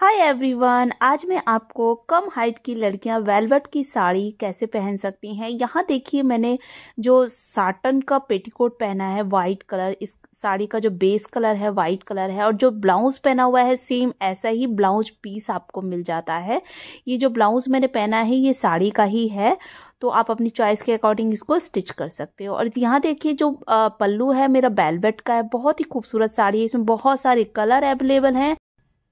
hi everyone आज मैं आपको कम हाइट की लड़कियां वेलवेट की साड़ी कैसे पहन सकती हैं यहाँ देखिए मैंने जो साटन का पेटीकोट पहना है वाइट कलर इस साड़ी का जो बेस कलर है वाइट कलर है और जो ब्लाउज पहना हुआ है सेम ऐसा ही ब्लाउज पीस आपको मिल जाता है ये जो ब्लाउज मैंने पहना है ये साड़ी का ही है तो आप अपनी चॉइस के अकॉर्डिंग इसको स्टिच कर सकते हो और यहाँ देखिए जो पल्लू है मेरा बेलवेट का है बहुत ही खूबसूरत साड़ी है इसमें बहुत सारे कलर अवेलेबल हैं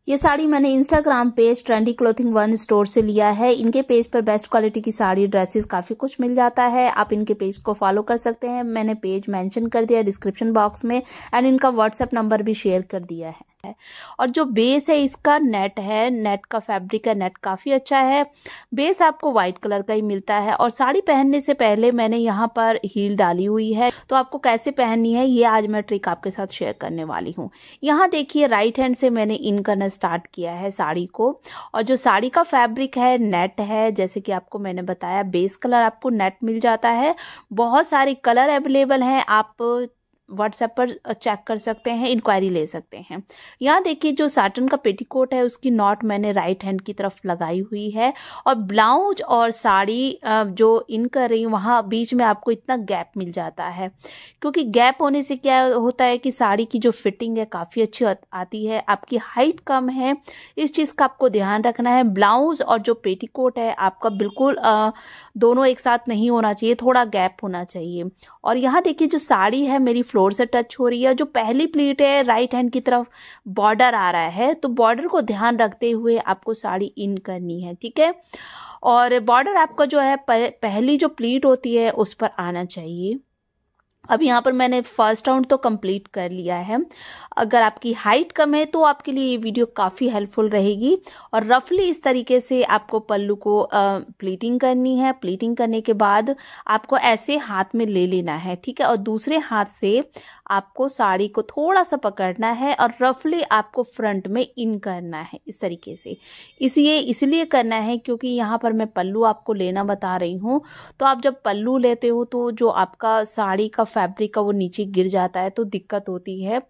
ये साड़ी मैंने Instagram page trendy clothing one store से लिया है इनके पेज पर बेस्ट क्वालिटी की साड़ी ड्रेसेस काफ़ी कुछ मिल जाता है आप इनके पेज को फॉलो कर सकते हैं मैंने पेज मेंशन कर दिया डिस्क्रिप्शन बॉक्स में एंड इनका व्हाट्सएप नंबर भी शेयर कर दिया है है और जो बेस है इसका नेट है नेट का फैब्रिक है नेट काफ़ी अच्छा है बेस आपको वाइट कलर का ही मिलता है और साड़ी पहनने से पहले मैंने यहाँ पर हील डाली हुई है तो आपको कैसे पहननी है ये आज मैं ट्रिक आपके साथ शेयर करने वाली हूँ यहाँ देखिए राइट हैंड से मैंने इन करना स्टार्ट किया है साड़ी को और जो साड़ी का फैब्रिक है नेट है जैसे कि आपको मैंने बताया बेस कलर आपको नेट मिल जाता है बहुत सारे कलर अवेलेबल हैं आप व्हाट्सएप पर चेक कर सकते हैं इंक्वायरी ले सकते हैं यहाँ देखिए जो साटन का पेटीकोट है उसकी नॉट मैंने राइट हैंड की तरफ लगाई हुई है और ब्लाउज और साड़ी जो इन कर रही हूँ वहाँ बीच में आपको इतना गैप मिल जाता है क्योंकि गैप होने से क्या होता है कि साड़ी की जो फिटिंग है काफ़ी अच्छी आती है आपकी हाइट कम है इस चीज़ का आपको ध्यान रखना है ब्लाउज और जो पेटीकोट है आपका बिल्कुल दोनों एक साथ नहीं होना चाहिए थोड़ा गैप होना चाहिए और यहाँ देखिए जो साड़ी है मेरी फ्लोर से टच हो रही है जो पहली प्लेट है राइट हैंड की तरफ बॉर्डर आ रहा है तो बॉर्डर को ध्यान रखते हुए आपको साड़ी इन करनी है ठीक है और बॉर्डर आपका जो है पहली जो प्लीट होती है उस पर आना चाहिए अब यहाँ पर मैंने फर्स्ट राउंड तो कंप्लीट कर लिया है अगर आपकी हाइट कम है तो आपके लिए ये वीडियो काफ़ी हेल्पफुल रहेगी और रफली इस तरीके से आपको पल्लू को प्लीटिंग करनी है प्लीटिंग करने के बाद आपको ऐसे हाथ में ले लेना है ठीक है और दूसरे हाथ से आपको साड़ी को थोड़ा सा पकड़ना है और रफली आपको फ्रंट में इन करना है इस तरीके से इसलिए इसलिए करना है क्योंकि यहाँ पर मैं पल्लू आपको लेना बता रही हूँ तो आप जब पल्लू लेते हो तो जो आपका साड़ी का फैब्रिक का वो नीचे गिर जाता है तो दिक्कत होती है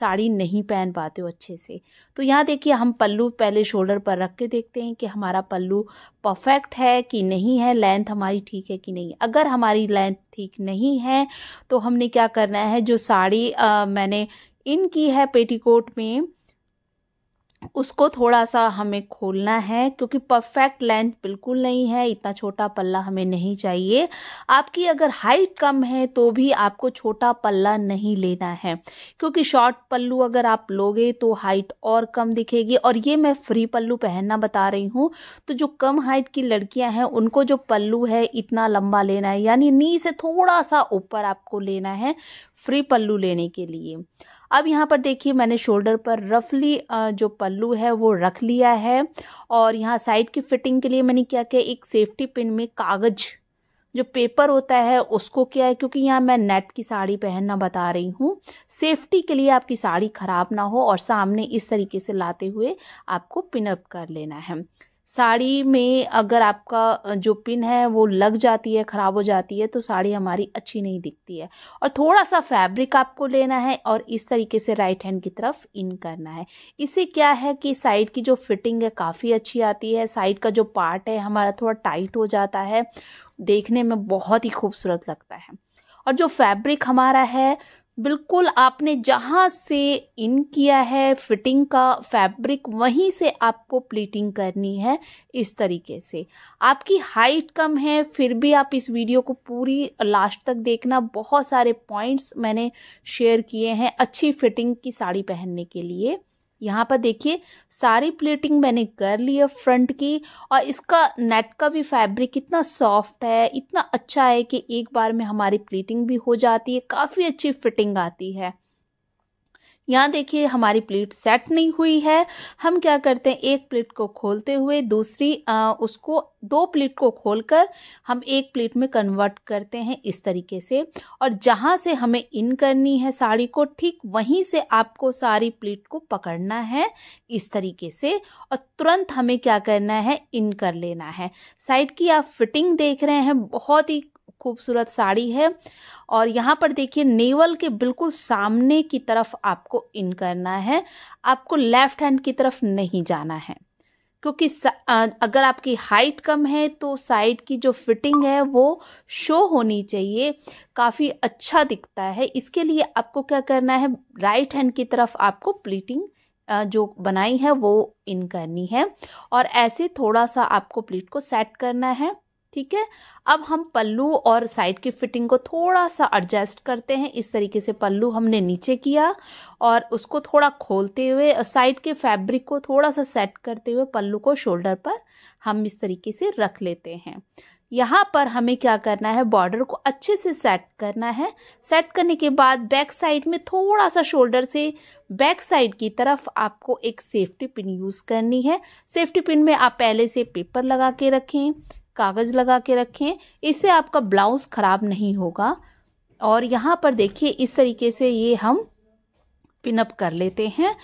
साड़ी नहीं पहन पाते हो अच्छे से तो यहाँ देखिए हम पल्लू पहले शोल्डर पर रख के देखते हैं कि हमारा पल्लू परफेक्ट है कि नहीं है लेंथ हमारी ठीक है कि नहीं अगर हमारी लेंथ ठीक नहीं है तो हमने क्या करना है जो साड़ी आ, मैंने इन की है पेटीकोट में उसको थोड़ा सा हमें खोलना है क्योंकि परफेक्ट लेंथ बिल्कुल नहीं है इतना छोटा पल्ला हमें नहीं चाहिए आपकी अगर हाइट कम है तो भी आपको छोटा पल्ला नहीं लेना है क्योंकि शॉर्ट पल्लू अगर आप लोगे तो हाइट और कम दिखेगी और ये मैं फ्री पल्लू पहनना बता रही हूँ तो जो कम हाइट की लड़कियाँ हैं उनको जो पल्लू है इतना लंबा लेना है यानी नी से थोड़ा सा ऊपर आपको लेना है फ्री पल्लू लेने के लिए अब यहाँ पर देखिए मैंने शोल्डर पर रफली जो पल्लू है वो रख लिया है और यहाँ साइड की फिटिंग के लिए मैंने क्या किया एक सेफ्टी पिन में कागज़ जो पेपर होता है उसको क्या है क्योंकि यहाँ मैं नेट की साड़ी पहनना बता रही हूँ सेफ्टी के लिए आपकी साड़ी ख़राब ना हो और सामने इस तरीके से लाते हुए आपको पिनअप कर लेना है साड़ी में अगर आपका जो पिन है वो लग जाती है ख़राब हो जाती है तो साड़ी हमारी अच्छी नहीं दिखती है और थोड़ा सा फैब्रिक आपको लेना है और इस तरीके से राइट हैंड की तरफ इन करना है इससे क्या है कि साइड की जो फिटिंग है काफ़ी अच्छी आती है साइड का जो पार्ट है हमारा थोड़ा टाइट हो जाता है देखने में बहुत ही खूबसूरत लगता है और जो फैब्रिक हमारा है बिल्कुल आपने जहाँ से इन किया है फिटिंग का फैब्रिक वहीं से आपको प्लीटिंग करनी है इस तरीके से आपकी हाइट कम है फिर भी आप इस वीडियो को पूरी लास्ट तक देखना बहुत सारे पॉइंट्स मैंने शेयर किए हैं अच्छी फिटिंग की साड़ी पहनने के लिए यहाँ पर देखिए सारी प्लेटिंग मैंने कर ली है फ्रंट की और इसका नेट का भी फैब्रिक कितना सॉफ्ट है इतना अच्छा है कि एक बार में हमारी प्लेटिंग भी हो जाती है काफ़ी अच्छी फिटिंग आती है यहाँ देखिए हमारी प्लेट सेट नहीं हुई है हम क्या करते हैं एक प्लेट को खोलते हुए दूसरी आ, उसको दो प्लेट को खोलकर हम एक प्लेट में कन्वर्ट करते हैं इस तरीके से और जहाँ से हमें इन करनी है साड़ी को ठीक वहीं से आपको सारी प्लेट को पकड़ना है इस तरीके से और तुरंत हमें क्या करना है इन कर लेना है साइड की आप फिटिंग देख रहे हैं बहुत ही खूबसूरत साड़ी है और यहाँ पर देखिए नेवल के बिल्कुल सामने की तरफ आपको इन करना है आपको लेफ्ट हैंड की तरफ नहीं जाना है क्योंकि अगर आपकी हाइट कम है तो साइड की जो फिटिंग है वो शो होनी चाहिए काफ़ी अच्छा दिखता है इसके लिए आपको क्या करना है राइट हैंड की तरफ आपको प्लीटिंग जो बनाई है वो इन करनी है और ऐसे थोड़ा सा आपको प्लीट को सेट करना है ठीक है अब हम पल्लू और साइड की फिटिंग को थोड़ा सा एडजस्ट करते हैं इस तरीके से पल्लू हमने नीचे किया और उसको थोड़ा खोलते हुए और साइड के फैब्रिक को थोड़ा सा सेट करते हुए पल्लू को शोल्डर पर हम इस तरीके से रख लेते हैं यहाँ पर हमें क्या करना है बॉर्डर को अच्छे से सेट करना है सेट करने के बाद बैक साइड में थोड़ा सा शोल्डर से बैक साइड की तरफ आपको एक सेफ्टी पिन यूज़ करनी है सेफ्टी पिन में आप पहले से पेपर लगा के रखें कागज़ लगा के रखें इससे आपका ब्लाउज़ ख़राब नहीं होगा और यहाँ पर देखिए इस तरीके से ये हम पिनअप कर लेते हैं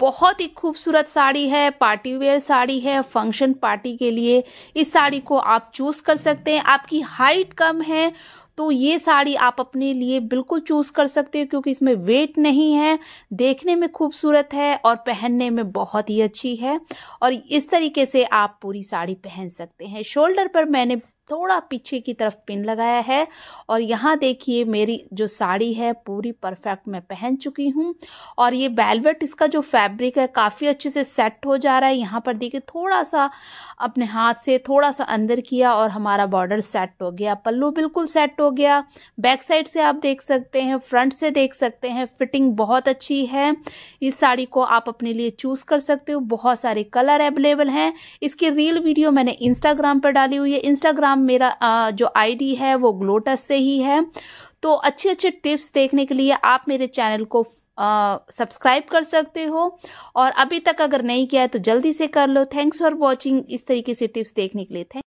बहुत ही खूबसूरत साड़ी है पार्टी वेयर साड़ी है फंक्शन पार्टी के लिए इस साड़ी को आप चूज़ कर सकते हैं आपकी हाइट कम है तो ये साड़ी आप अपने लिए बिल्कुल चूज़ कर सकते हो क्योंकि इसमें वेट नहीं है देखने में खूबसूरत है और पहनने में बहुत ही अच्छी है और इस तरीके से आप पूरी साड़ी पहन सकते हैं शोल्डर पर मैंने थोड़ा पीछे की तरफ पिन लगाया है और यहाँ देखिए मेरी जो साड़ी है पूरी परफेक्ट मैं पहन चुकी हूँ और ये वेलवेट इसका जो फैब्रिक है काफ़ी अच्छे से सेट हो जा रहा है यहाँ पर देखिए थोड़ा सा अपने हाथ से थोड़ा सा अंदर किया और हमारा बॉर्डर सेट हो गया पल्लू बिल्कुल सेट हो गया बैक साइड से आप देख सकते हैं फ्रंट से देख सकते हैं फिटिंग बहुत अच्छी है इस साड़ी को आप अपने लिए चूज़ कर सकते हो बहुत सारे कलर अवेलेबल हैं इसकी रील वीडियो मैंने इंस्टाग्राम पर डाली हुई है इंस्टाग्राम इंस्टाग्राम मेरा जो आईडी है वो ग्लोटस से ही है तो अच्छे अच्छे टिप्स देखने के लिए आप मेरे चैनल को सब्सक्राइब कर सकते हो और अभी तक अगर नहीं किया है तो जल्दी से कर लो थैंक्स फॉर वॉचिंग इस तरीके से टिप्स देखने के लिए थैंक